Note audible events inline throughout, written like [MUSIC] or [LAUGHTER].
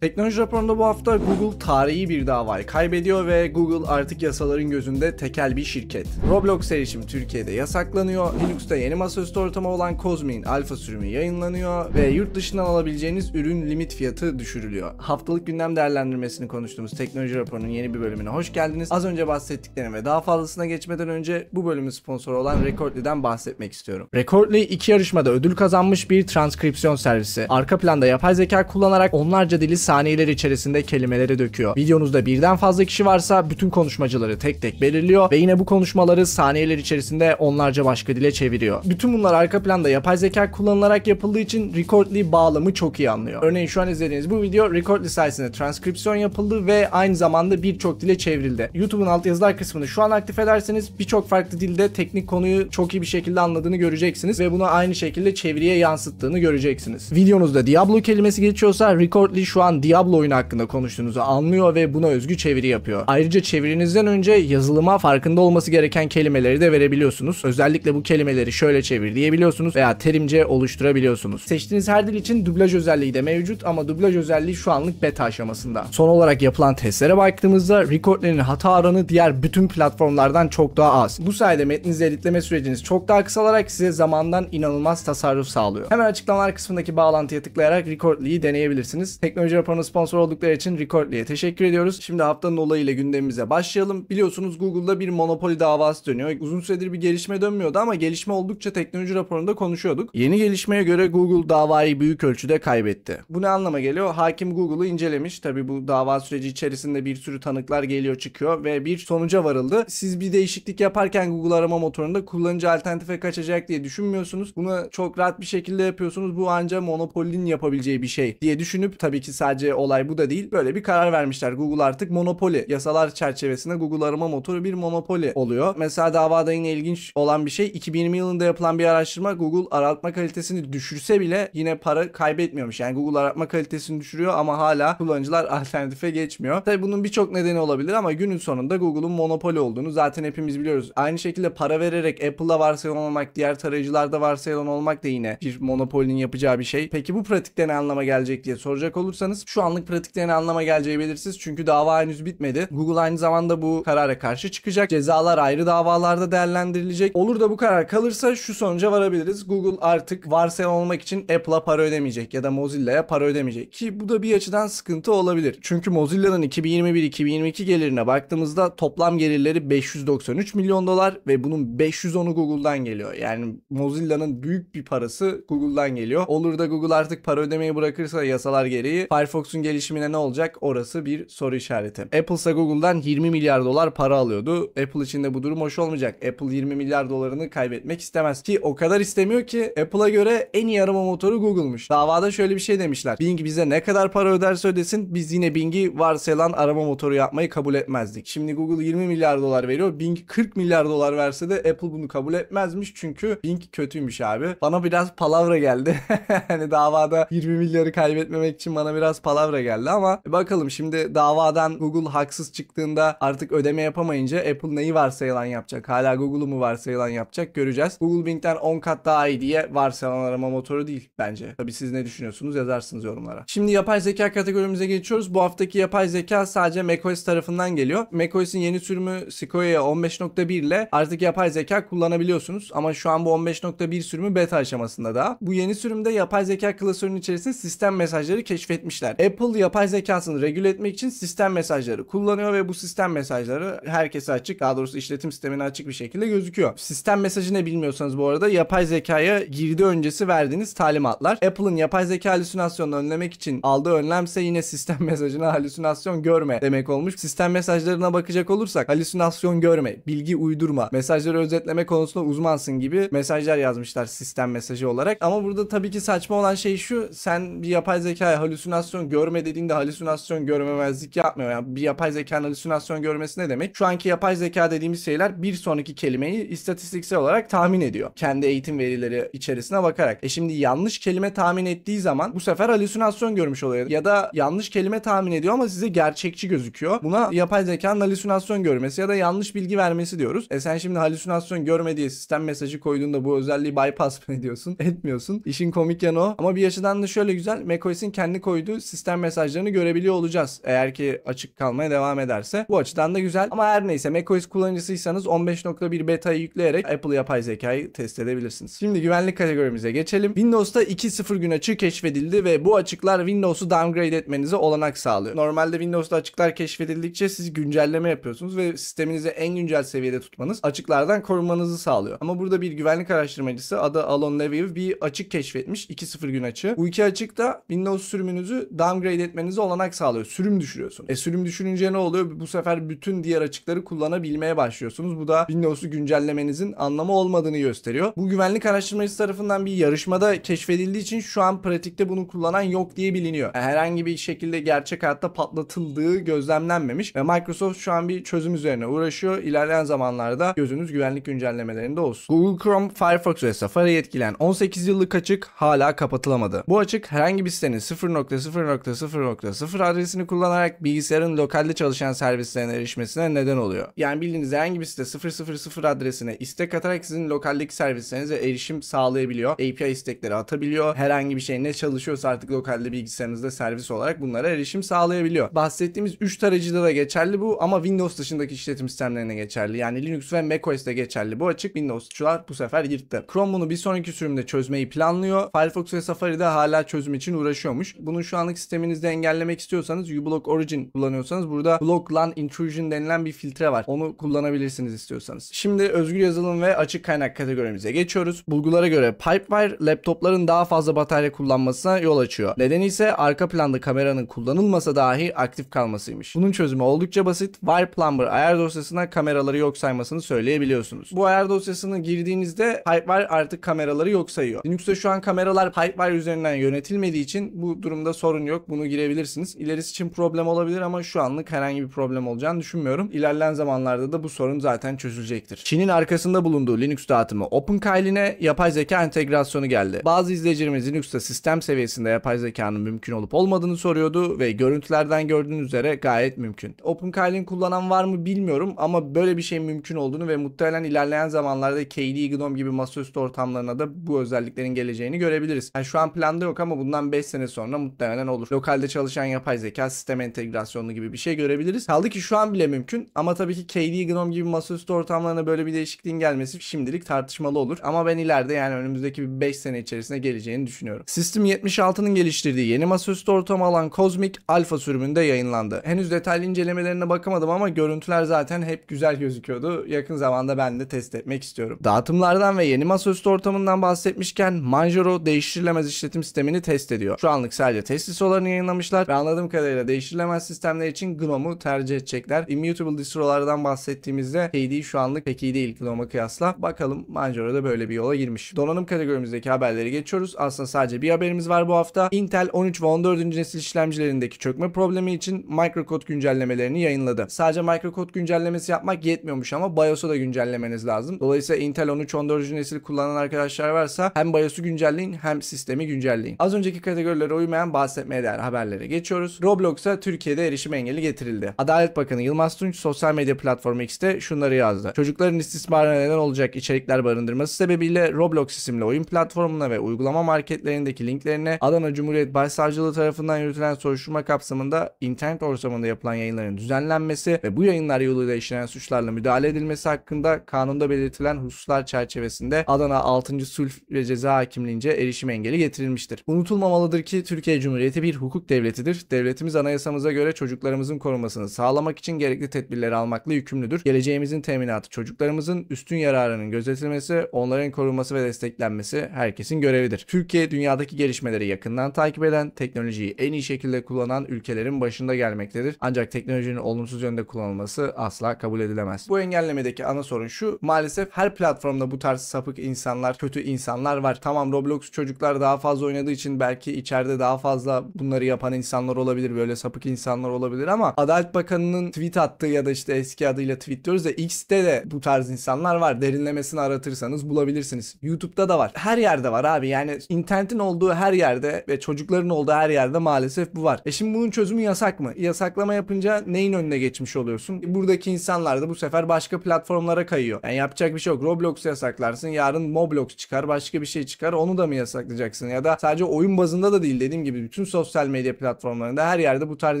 Teknoloji raporunda bu hafta Google tarihi bir davayı kaybediyor ve Google artık yasaların gözünde tekel bir şirket. Roblox erişim Türkiye'de yasaklanıyor, Linux'ta yeni masaüstü ortamı olan Cosmin alfa sürümü yayınlanıyor ve yurt dışından alabileceğiniz ürün limit fiyatı düşürülüyor. Haftalık gündem değerlendirmesini konuştuğumuz teknoloji raporunun yeni bir bölümüne hoş geldiniz. Az önce bahsettiklerim ve daha fazlasına geçmeden önce bu bölümün sponsoru olan Recordly'den bahsetmek istiyorum. Recordly iki yarışmada ödül kazanmış bir transkripsiyon servisi. Arka planda yapay zeka kullanarak onlarca dili saniyeler içerisinde kelimeleri döküyor. Videonuzda birden fazla kişi varsa bütün konuşmacıları tek tek belirliyor ve yine bu konuşmaları saniyeler içerisinde onlarca başka dile çeviriyor. Bütün bunlar arka planda yapay zeka kullanılarak yapıldığı için Recordly bağlamı çok iyi anlıyor. Örneğin şu an izlediğiniz bu video Recordly sayesinde transkripsiyon yapıldı ve aynı zamanda birçok dile çevrildi. YouTube'un alt yazılar kısmını şu an aktif ederseniz birçok farklı dilde teknik konuyu çok iyi bir şekilde anladığını göreceksiniz ve bunu aynı şekilde çeviriye yansıttığını göreceksiniz. Videonuzda Diablo kelimesi geçiyorsa Recordly şu an Diablo oyunu hakkında konuştuğunuzu anlıyor ve buna özgü çeviri yapıyor. Ayrıca çevirinizden önce yazılıma farkında olması gereken kelimeleri de verebiliyorsunuz. Özellikle bu kelimeleri şöyle çevir diyebiliyorsunuz veya terimce oluşturabiliyorsunuz. Seçtiğiniz her dil için dublaj özelliği de mevcut ama dublaj özelliği şu anlık beta aşamasında. Son olarak yapılan testlere baktığımızda recordlerin hata aranı diğer bütün platformlardan çok daha az. Bu sayede metninizi editleme süreciniz çok daha kısalarak size zamandan inanılmaz tasarruf sağlıyor. Hemen açıklamalar kısmındaki bağlantıya tıklayarak Recordly'i deneyebilirsiniz. Teknoloji Avrupa'nın sponsor oldukları için Recordly'e teşekkür ediyoruz. Şimdi haftanın olayıyla gündemimize başlayalım. Biliyorsunuz Google'da bir monopoli davası dönüyor. Uzun süredir bir gelişme dönmüyordu ama gelişme oldukça teknoloji raporunda konuşuyorduk. Yeni gelişmeye göre Google davayı büyük ölçüde kaybetti. Bu ne anlama geliyor? Hakim Google'ı incelemiş. Tabi bu dava süreci içerisinde bir sürü tanıklar geliyor çıkıyor ve bir sonuca varıldı. Siz bir değişiklik yaparken Google arama motorunda kullanıcı alternatife kaçacak diye düşünmüyorsunuz. Bunu çok rahat bir şekilde yapıyorsunuz. Bu ancak monopolin yapabileceği bir şey diye düşünüp tabii ki sadece sadece olay bu da değil. Böyle bir karar vermişler. Google artık monopoli. Yasalar çerçevesinde Google arama motoru bir monopoli oluyor. Mesela davada yine ilginç olan bir şey 2020 yılında yapılan bir araştırma Google aratma kalitesini düşürse bile yine para kaybetmiyormuş. Yani Google aratma kalitesini düşürüyor ama hala kullanıcılar [LAUGHS] alternatife geçmiyor. Tabi bunun birçok nedeni olabilir ama günün sonunda Google'un monopoli olduğunu zaten hepimiz biliyoruz. Aynı şekilde para vererek Apple'la varsayılan olmak, diğer tarayıcılarda varsayılan olmak da yine bir monopolinin yapacağı bir şey. Peki bu pratikte ne anlama gelecek diye soracak olursanız şu anlık pratiklerin anlama geleceği belirsiz çünkü dava henüz bitmedi. Google aynı zamanda bu karara karşı çıkacak. Cezalar ayrı davalarda değerlendirilecek. Olur da bu karar kalırsa şu sonuca varabiliriz. Google artık varsayılan olmak için Apple'a para ödemeyecek ya da Mozilla'ya para ödemeyecek. Ki bu da bir açıdan sıkıntı olabilir. Çünkü Mozilla'nın 2021-2022 gelirine baktığımızda toplam gelirleri 593 milyon dolar ve bunun 510'u Google'dan geliyor. Yani Mozilla'nın büyük bir parası Google'dan geliyor. Olur da Google artık para ödemeyi bırakırsa yasalar gereği Firefox Firefox'un gelişimine ne olacak? Orası bir soru işareti. Apple ise Google'dan 20 milyar dolar para alıyordu. Apple için de bu durum hoş olmayacak. Apple 20 milyar dolarını kaybetmek istemez ki o kadar istemiyor ki Apple'a göre en iyi arama motoru Google'muş. Davada şöyle bir şey demişler. Bing bize ne kadar para öderse ödesin biz yine Bing'i varsayılan arama motoru yapmayı kabul etmezdik. Şimdi Google 20 milyar dolar veriyor. Bing 40 milyar dolar verse de Apple bunu kabul etmezmiş çünkü Bing kötüymüş abi. Bana biraz palavra geldi. [LAUGHS] hani davada 20 milyarı kaybetmemek için bana biraz palavra geldi ama bakalım şimdi davadan Google haksız çıktığında artık ödeme yapamayınca Apple neyi varsayılan yapacak? Hala Google'u mu varsayılan yapacak? Göreceğiz. Google Bing'den 10 kat daha iyi diye varsayılan arama motoru değil bence. Tabi siz ne düşünüyorsunuz yazarsınız yorumlara. Şimdi yapay zeka kategorimize geçiyoruz. Bu haftaki yapay zeka sadece macOS tarafından geliyor. macOS'in yeni sürümü Sequoia 15.1 ile artık yapay zeka kullanabiliyorsunuz. Ama şu an bu 15.1 sürümü beta aşamasında daha. Bu yeni sürümde yapay zeka klasörünün içerisinde sistem mesajları keşfetmişler. Apple yapay zekasını regüle etmek için sistem mesajları kullanıyor ve bu sistem mesajları herkese açık daha doğrusu işletim sistemine açık bir şekilde gözüküyor. Sistem mesajı ne bilmiyorsanız bu arada yapay zekaya girdi öncesi verdiğiniz talimatlar. Apple'ın yapay zeka halüsinasyonunu önlemek için aldığı önlemse yine sistem [LAUGHS] mesajına halüsinasyon görme demek olmuş. Sistem mesajlarına bakacak olursak halüsinasyon görme, bilgi uydurma, mesajları özetleme konusunda uzmansın gibi mesajlar yazmışlar sistem mesajı olarak. Ama burada tabii ki saçma olan şey şu sen bir yapay zekaya halüsinasyon halüsinasyon görme dediğinde halüsinasyon görmemezlik yapmıyor. Yani bir yapay zekanın halüsinasyon görmesi ne demek? Şu anki yapay zeka dediğimiz şeyler bir sonraki kelimeyi istatistiksel olarak tahmin ediyor. Kendi eğitim verileri içerisine bakarak. E şimdi yanlış kelime tahmin ettiği zaman bu sefer halüsinasyon görmüş oluyor. Ya da yanlış kelime tahmin ediyor ama size gerçekçi gözüküyor. Buna yapay zekanın halüsinasyon görmesi ya da yanlış bilgi vermesi diyoruz. E sen şimdi halüsinasyon görme diye sistem mesajı koyduğunda bu özelliği bypass mı [LAUGHS] ediyorsun? Etmiyorsun. İşin komik yanı o. Ama bir açıdan da şöyle güzel. macOS'in kendi koyduğu sistem mesajlarını görebiliyor olacağız. Eğer ki açık kalmaya devam ederse. Bu açıdan da güzel. Ama her neyse macOS kullanıcısıysanız 15.1 beta'yı yükleyerek Apple yapay zekayı test edebilirsiniz. Şimdi güvenlik kategorimize geçelim. Windows'ta 2.0 gün açığı keşfedildi ve bu açıklar Windows'u downgrade etmenize olanak sağlıyor. Normalde Windows'ta açıklar keşfedildikçe siz güncelleme yapıyorsunuz ve sisteminizi en güncel seviyede tutmanız açıklardan korunmanızı sağlıyor. Ama burada bir güvenlik araştırmacısı adı Alon Levy bir açık keşfetmiş 2.0 gün açığı. Bu iki açık da Windows sürümünüzü downgrade etmenize olanak sağlıyor. Sürüm düşürüyorsun. E sürüm düşürünce ne oluyor? Bu sefer bütün diğer açıkları kullanabilmeye başlıyorsunuz. Bu da Windows'u güncellemenizin anlamı olmadığını gösteriyor. Bu güvenlik araştırmacısı tarafından bir yarışmada keşfedildiği için şu an pratikte bunu kullanan yok diye biliniyor. E, herhangi bir şekilde gerçek hayatta patlatıldığı gözlemlenmemiş ve Microsoft şu an bir çözüm üzerine uğraşıyor. İlerleyen zamanlarda gözünüz güvenlik güncellemelerinde olsun. Google Chrome, Firefox ve Safari etkileyen 18 yıllık açık hala kapatılamadı. Bu açık herhangi bir sitenin 0.0 0.0.0 adresini kullanarak bilgisayarın lokalde çalışan servislerine erişmesine neden oluyor. Yani bildiğiniz herhangi bir site 000 adresine istek atarak sizin lokaldeki servislerinize erişim sağlayabiliyor. API istekleri atabiliyor. Herhangi bir şey ne çalışıyorsa artık lokalde bilgisayarınızda servis olarak bunlara erişim sağlayabiliyor. Bahsettiğimiz 3 tarayıcıda da geçerli bu ama Windows dışındaki işletim sistemlerine geçerli. Yani Linux ve macOS'te geçerli. Bu açık Windows'çular bu sefer yırttı. Chrome bunu bir sonraki sürümde çözmeyi planlıyor. Firefox ve Safari'de hala çözüm için uğraşıyormuş. Bunun şu anlık uzmanlık sisteminizde engellemek istiyorsanız uBlock Origin kullanıyorsanız burada Block LAN Intrusion denilen bir filtre var. Onu kullanabilirsiniz istiyorsanız. Şimdi özgür yazılım ve açık kaynak kategorimize geçiyoruz. Bulgulara göre Pipewire laptopların daha fazla batarya kullanmasına yol açıyor. Nedeni ise arka planda kameranın kullanılmasa dahi aktif kalmasıymış. Bunun çözümü oldukça basit. Wire Plumber ayar dosyasına kameraları yok saymasını söyleyebiliyorsunuz. Bu ayar dosyasını girdiğinizde Pipewire artık kameraları yok sayıyor. Linux'te şu an kameralar Pipewire üzerinden yönetilmediği için bu durumda sorun yok. Bunu girebilirsiniz. İlerisi için problem olabilir ama şu anlık herhangi bir problem olacağını düşünmüyorum. İlerleyen zamanlarda da bu sorun zaten çözülecektir. Çin'in arkasında bulunduğu Linux dağıtımı OpenKyle'ine yapay zeka entegrasyonu geldi. Bazı izleyicilerimiz Linux'ta sistem seviyesinde yapay zekanın mümkün olup olmadığını soruyordu ve görüntülerden gördüğünüz üzere gayet mümkün. OpenKyle'in kullanan var mı bilmiyorum ama böyle bir şey mümkün olduğunu ve muhtemelen ilerleyen zamanlarda KDE GNOME gibi masaüstü ortamlarına da bu özelliklerin geleceğini görebiliriz. Yani şu an planda yok ama bundan 5 sene sonra muhtemelen olur. Lokalde çalışan yapay zeka sistem entegrasyonu gibi bir şey görebiliriz. Kaldı ki şu an bile mümkün ama tabii ki K.D. Gnome gibi masaüstü ortamlarına böyle bir değişikliğin gelmesi şimdilik tartışmalı olur. Ama ben ileride yani önümüzdeki bir 5 sene içerisinde geleceğini düşünüyorum. System 76'nın geliştirdiği yeni masaüstü ortamı alan Cosmic Alpha sürümünde yayınlandı. Henüz detaylı incelemelerine bakamadım ama görüntüler zaten hep güzel gözüküyordu. Yakın zamanda ben de test etmek istiyorum. Dağıtımlardan ve yeni masaüstü ortamından bahsetmişken Manjaro değiştirilemez işletim sistemini test ediyor. Şu anlık sadece testi distrolarını yayınlamışlar ve anladığım kadarıyla değiştirilemez sistemler için GNOME'u tercih edecekler. Immutable distrolardan bahsettiğimizde KD şu anlık pek iyi değil GNOME'a kıyasla. Bakalım Manjaro da böyle bir yola girmiş. Donanım kategorimizdeki haberleri geçiyoruz. Aslında sadece bir haberimiz var bu hafta. Intel 13 ve 14. nesil işlemcilerindeki çökme problemi için microcode güncellemelerini yayınladı. Sadece microcode güncellemesi yapmak yetmiyormuş ama BIOS'u da güncellemeniz lazım. Dolayısıyla Intel 13 14. nesil kullanan arkadaşlar varsa hem BIOS'u güncelleyin hem sistemi güncelleyin. Az önceki kategorilere uymayan bahsetmem bahsetmeye değer haberlere geçiyoruz. Roblox'a Türkiye'de erişim engeli getirildi. Adalet Bakanı Yılmaz Tunç sosyal medya platformu X'te şunları yazdı. Çocukların istismara neden olacak içerikler barındırması sebebiyle Roblox isimli oyun platformuna ve uygulama marketlerindeki linklerine Adana Cumhuriyet Başsavcılığı tarafından yürütülen soruşturma kapsamında internet ortamında yapılan yayınların düzenlenmesi ve bu yayınlar yoluyla işlenen suçlarla müdahale edilmesi hakkında kanunda belirtilen hususlar çerçevesinde Adana 6. Sulh ve Ceza Hakimliğince erişim engeli getirilmiştir. Unutulmamalıdır ki Türkiye Cumhuriyeti devleti bir hukuk devletidir. Devletimiz anayasamıza göre çocuklarımızın korumasını sağlamak için gerekli tedbirleri almakla yükümlüdür. Geleceğimizin teminatı çocuklarımızın üstün yararının gözetilmesi, onların korunması ve desteklenmesi herkesin görevidir. Türkiye dünyadaki gelişmeleri yakından takip eden, teknolojiyi en iyi şekilde kullanan ülkelerin başında gelmektedir. Ancak teknolojinin olumsuz yönde kullanılması asla kabul edilemez. Bu engellemedeki ana sorun şu. Maalesef her platformda bu tarz sapık insanlar, kötü insanlar var. Tamam Roblox çocuklar daha fazla oynadığı için belki içeride daha fazla bunları yapan insanlar olabilir. Böyle sapık insanlar olabilir ama Adalet Bakanı'nın tweet attığı ya da işte eski adıyla tweet diyoruz da X'te de bu tarz insanlar var. Derinlemesini aratırsanız bulabilirsiniz. YouTube'da da var. Her yerde var abi. Yani internetin olduğu her yerde ve çocukların olduğu her yerde maalesef bu var. E şimdi bunun çözümü yasak mı? Yasaklama yapınca neyin önüne geçmiş oluyorsun? buradaki insanlar da bu sefer başka platformlara kayıyor. Yani yapacak bir şey yok. Roblox yasaklarsın. Yarın Moblox çıkar. Başka bir şey çıkar. Onu da mı yasaklayacaksın? Ya da sadece oyun bazında da değil. Dediğim gibi bütün sosyal medya platformlarında her yerde bu tarz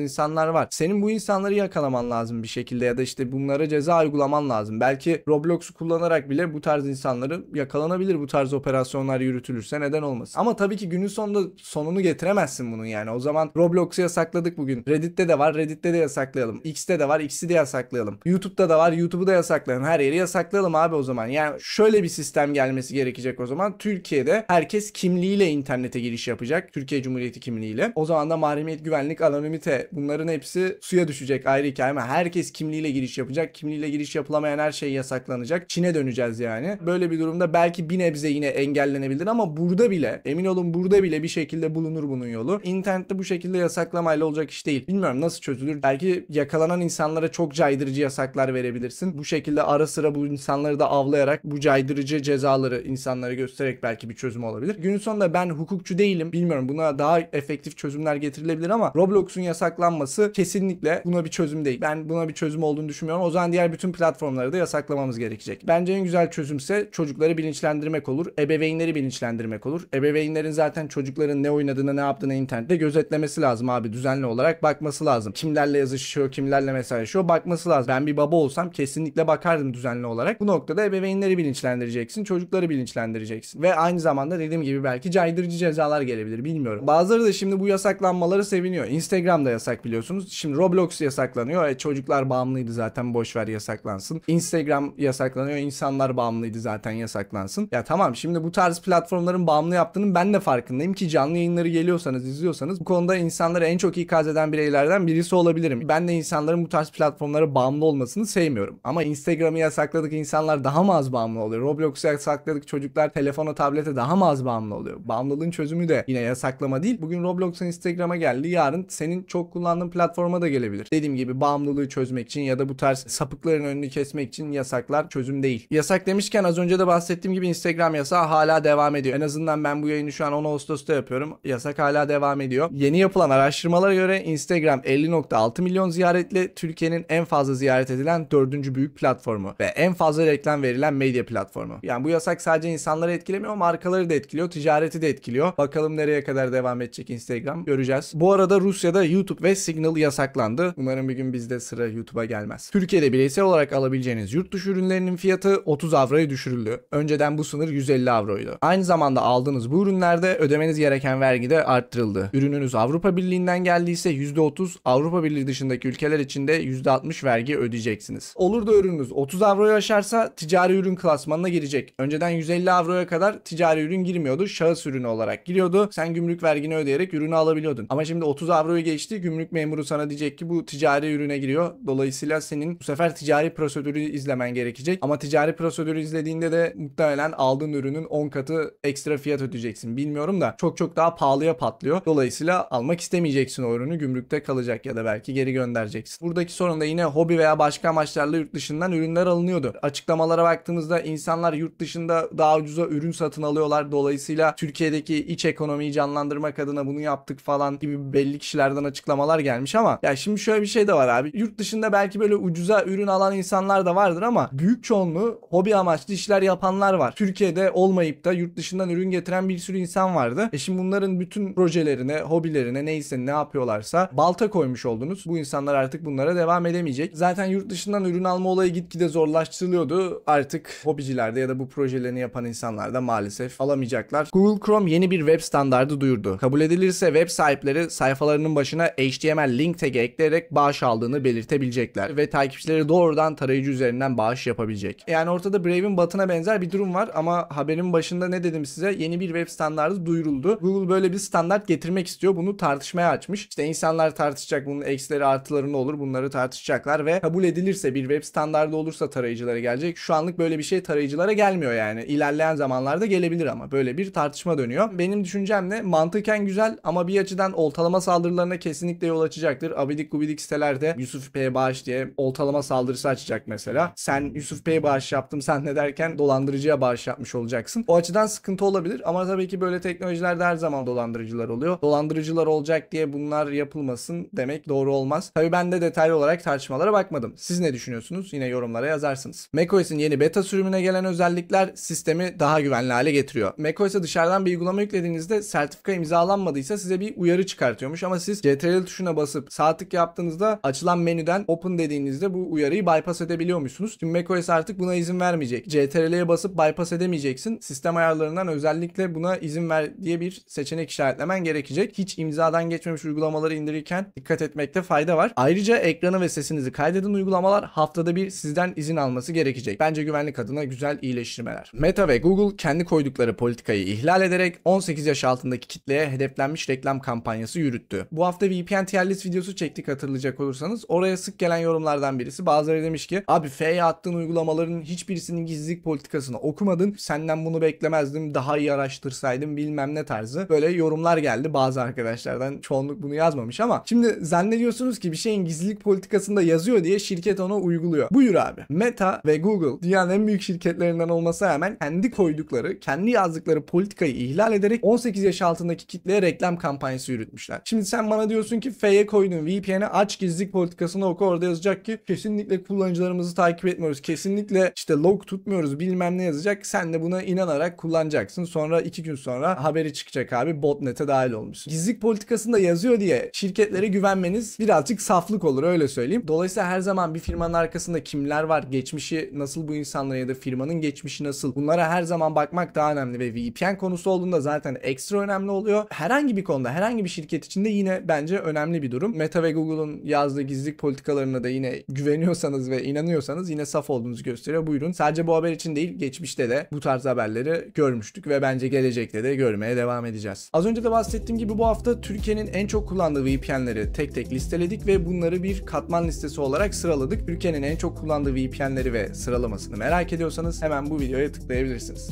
insanlar var. Senin bu insanları yakalaman lazım bir şekilde ya da işte bunlara ceza uygulaman lazım. Belki Roblox'u kullanarak bile bu tarz insanları yakalanabilir bu tarz operasyonlar yürütülürse neden olmasın. Ama tabii ki günün sonunda sonunu getiremezsin bunun yani. O zaman Roblox'u yasakladık bugün. Reddit'te de var Reddit'te de yasaklayalım. X'te de var X'i de yasaklayalım. YouTube'da da var YouTube'u da yasaklayalım. Her yeri yasaklayalım abi o zaman. Yani şöyle bir sistem gelmesi gerekecek o zaman. Türkiye'de herkes kimliğiyle internete giriş yapacak. Türkiye Cumhuriyeti kimliğiyle. O zaman da mahremiyet, güvenlik, anonimite bunların hepsi suya düşecek ayrı hikaye ama herkes kimliğiyle giriş yapacak. Kimliğiyle giriş yapılamayan her şey yasaklanacak. Çin'e döneceğiz yani. Böyle bir durumda belki bir nebze yine engellenebilir ama burada bile emin olun burada bile bir şekilde bulunur bunun yolu. İnternette bu şekilde yasaklamayla olacak iş değil. Bilmiyorum nasıl çözülür. Belki yakalanan insanlara çok caydırıcı yasaklar verebilirsin. Bu şekilde ara sıra bu insanları da avlayarak bu caydırıcı cezaları insanlara göstererek belki bir çözüm olabilir. Günün sonunda ben hukukçu değilim. Bilmiyorum buna daha efektif çözümler getirilebilir ama Roblox'un yasaklanması kesinlikle buna bir çözüm değil. Ben buna bir çözüm olduğunu düşünmüyorum. O zaman diğer bütün platformları da yasaklamamız gerekecek. Bence en güzel çözümse çocukları bilinçlendirmek olur. Ebeveynleri bilinçlendirmek olur. Ebeveynlerin zaten çocukların ne oynadığını ne yaptığını internette gözetlemesi lazım abi. Düzenli olarak bakması lazım. Kimlerle yazışıyor, kimlerle mesajlaşıyor bakması lazım. Ben bir baba olsam kesinlikle bakardım düzenli olarak. Bu noktada ebeveynleri bilinçlendireceksin. Çocukları bilinçlendireceksin. Ve aynı zamanda dediğim gibi belki caydırıcı cezalar gelebilir. Bilmiyorum. Bazıları da şimdi bu bu yasaklanmaları seviniyor. Instagram'da yasak biliyorsunuz. Şimdi Roblox yasaklanıyor. E, çocuklar bağımlıydı zaten boşver yasaklansın. Instagram yasaklanıyor. İnsanlar bağımlıydı zaten yasaklansın. Ya tamam şimdi bu tarz platformların bağımlı yaptığının ben de farkındayım ki canlı yayınları geliyorsanız izliyorsanız bu konuda insanları en çok ikaz eden bireylerden birisi olabilirim. Ben de insanların bu tarz platformlara bağımlı olmasını sevmiyorum. Ama Instagram'ı yasakladık insanlar daha mı az bağımlı oluyor? Roblox'u yasakladık çocuklar telefona tablete daha mı az bağımlı oluyor? Bağımlılığın çözümü de yine yasaklama değil. Bugün Roblox %90 Instagram'a geldi. Yarın senin çok kullandığın platforma da gelebilir. Dediğim gibi bağımlılığı çözmek için ya da bu tarz sapıkların önünü kesmek için yasaklar çözüm değil. Yasak demişken az önce de bahsettiğim gibi Instagram yasağı hala devam ediyor. En azından ben bu yayını şu an 10 Ağustos'ta yapıyorum. Yasak hala devam ediyor. Yeni yapılan araştırmalara göre Instagram 50.6 milyon ziyaretle Türkiye'nin en fazla ziyaret edilen dördüncü büyük platformu ve en fazla reklam verilen medya platformu. Yani bu yasak sadece insanları etkilemiyor markaları da etkiliyor, ticareti de etkiliyor. Bakalım nereye kadar devam edecek Instagram Instagram göreceğiz. Bu arada Rusya'da YouTube ve Signal yasaklandı. Umarım bir gün bizde sıra YouTube'a gelmez. Türkiye'de bireysel olarak alabileceğiniz yurt dışı ürünlerinin fiyatı 30 avroya düşürüldü. Önceden bu sınır 150 avroydu. Aynı zamanda aldığınız bu ürünlerde ödemeniz gereken vergi de arttırıldı. Ürününüz Avrupa Birliği'nden geldiyse %30, Avrupa Birliği dışındaki ülkeler için de %60 vergi ödeyeceksiniz. Olur da ürününüz 30 avroya aşarsa ticari ürün klasmanına girecek. Önceden 150 avroya kadar ticari ürün girmiyordu. Şahıs ürünü olarak giriyordu. Sen gümrük vergini ödeyerek ürün ürünü alabiliyordun. Ama şimdi 30 avroyu geçti gümrük memuru sana diyecek ki bu ticari ürüne giriyor. Dolayısıyla senin bu sefer ticari prosedürü izlemen gerekecek. Ama ticari prosedürü izlediğinde de muhtemelen aldığın ürünün 10 katı ekstra fiyat ödeyeceksin. Bilmiyorum da çok çok daha pahalıya patlıyor. Dolayısıyla almak istemeyeceksin o ürünü gümrükte kalacak ya da belki geri göndereceksin. Buradaki sorun da yine hobi veya başka amaçlarla yurt dışından ürünler alınıyordu. Açıklamalara baktığımızda insanlar yurt dışında daha ucuza ürün satın alıyorlar. Dolayısıyla Türkiye'deki iç ekonomiyi canlandırmak adına bunu yap yaptık falan gibi belli kişilerden açıklamalar gelmiş ama ya şimdi şöyle bir şey de var abi. Yurt dışında belki böyle ucuza ürün alan insanlar da vardır ama büyük çoğunluğu hobi amaçlı işler yapanlar var. Türkiye'de olmayıp da yurt dışından ürün getiren bir sürü insan vardı. E şimdi bunların bütün projelerine, hobilerine neyse ne yapıyorlarsa balta koymuş oldunuz. Bu insanlar artık bunlara devam edemeyecek. Zaten yurt dışından ürün alma olayı gitgide zorlaştırılıyordu. Artık hobicilerde ya da bu projelerini yapan insanlar da maalesef alamayacaklar. Google Chrome yeni bir web standardı duyurdu. Kabul edilirse ise web sahipleri sayfalarının başına HTML link tag'i ekleyerek bağış aldığını belirtebilecekler ve takipçileri doğrudan tarayıcı üzerinden bağış yapabilecek. Yani ortada Brave'in batına benzer bir durum var ama haberin başında ne dedim size yeni bir web standartı duyuruldu. Google böyle bir standart getirmek istiyor bunu tartışmaya açmış. İşte insanlar tartışacak bunun eksileri artıları ne olur bunları tartışacaklar ve kabul edilirse bir web standartı olursa tarayıcılara gelecek. Şu anlık böyle bir şey tarayıcılara gelmiyor yani. İlerleyen zamanlarda gelebilir ama böyle bir tartışma dönüyor. Benim düşüncem de mantıken güzel ama ama bir açıdan oltalama saldırılarına kesinlikle yol açacaktır. Abidik gubidik sitelerde Yusuf P. Bağış diye oltalama saldırısı açacak mesela. Sen Yusuf P. Bağış yaptım sen ne derken dolandırıcıya bağış yapmış olacaksın. O açıdan sıkıntı olabilir ama tabii ki böyle teknolojilerde her zaman dolandırıcılar oluyor. Dolandırıcılar olacak diye bunlar yapılmasın demek doğru olmaz. Tabii ben de detaylı olarak tartışmalara bakmadım. Siz ne düşünüyorsunuz? Yine yorumlara yazarsınız. macOS'in yeni beta sürümüne gelen özellikler sistemi daha güvenli hale getiriyor. macOS'e dışarıdan bir uygulama yüklediğinizde sertifika imzalanmadıysa size bir uyarı çıkartıyormuş ama siz CTRL tuşuna basıp sağ tık yaptığınızda açılan menüden open dediğinizde bu uyarıyı bypass edebiliyormuşsunuz. Şimdi macOS artık buna izin vermeyecek. CTRL'ye basıp bypass edemeyeceksin. Sistem ayarlarından özellikle buna izin ver diye bir seçenek işaretlemen gerekecek. Hiç imzadan geçmemiş uygulamaları indirirken dikkat etmekte fayda var. Ayrıca ekranı ve sesinizi kaydeden uygulamalar haftada bir sizden izin alması gerekecek. Bence güvenlik adına güzel iyileştirmeler. Meta ve Google kendi koydukları politikayı ihlal ederek 18 yaş altındaki kitleye hedeflenmiş reklam reklam kampanyası yürüttü. Bu hafta VPN tier list videosu çektik hatırlayacak olursanız. Oraya sık gelen yorumlardan birisi. Bazıları demiş ki abi F'ye attığın uygulamaların hiçbirisinin gizlilik politikasını okumadın. Senden bunu beklemezdim. Daha iyi araştırsaydım bilmem ne tarzı. Böyle yorumlar geldi bazı arkadaşlardan. Çoğunluk bunu yazmamış ama şimdi zannediyorsunuz ki bir şeyin gizlilik politikasında yazıyor diye şirket onu uyguluyor. Buyur abi. Meta ve Google dünyanın en büyük şirketlerinden olmasına rağmen kendi koydukları, kendi yazdıkları politikayı ihlal ederek 18 yaş altındaki kitleye reklam kampanyası yürütmüşler. Şimdi sen bana diyorsun ki F'ye koyduğun VPN'e aç gizlilik politikasını oku orada yazacak ki kesinlikle kullanıcılarımızı takip etmiyoruz. Kesinlikle işte log tutmuyoruz bilmem ne yazacak. Sen de buna inanarak kullanacaksın. Sonra iki gün sonra haberi çıkacak abi botnet'e dahil olmuş. Gizlilik politikasında yazıyor diye şirketlere güvenmeniz birazcık saflık olur öyle söyleyeyim. Dolayısıyla her zaman bir firmanın arkasında kimler var, geçmişi nasıl bu insanlara ya da firmanın geçmişi nasıl bunlara her zaman bakmak daha önemli ve VPN konusu olduğunda zaten ekstra önemli oluyor. Herhangi bir konu sonunda herhangi bir şirket için de yine bence önemli bir durum. Meta ve Google'un yazdığı gizlilik politikalarına da yine güveniyorsanız ve inanıyorsanız yine saf olduğunuzu gösteriyor. Buyurun. Sadece bu haber için değil geçmişte de bu tarz haberleri görmüştük ve bence gelecekte de görmeye devam edeceğiz. Az önce de bahsettiğim gibi bu hafta Türkiye'nin en çok kullandığı VPN'leri tek tek listeledik ve bunları bir katman listesi olarak sıraladık. Türkiye'nin en çok kullandığı VPN'leri ve sıralamasını merak ediyorsanız hemen bu videoya tıklayabilirsiniz.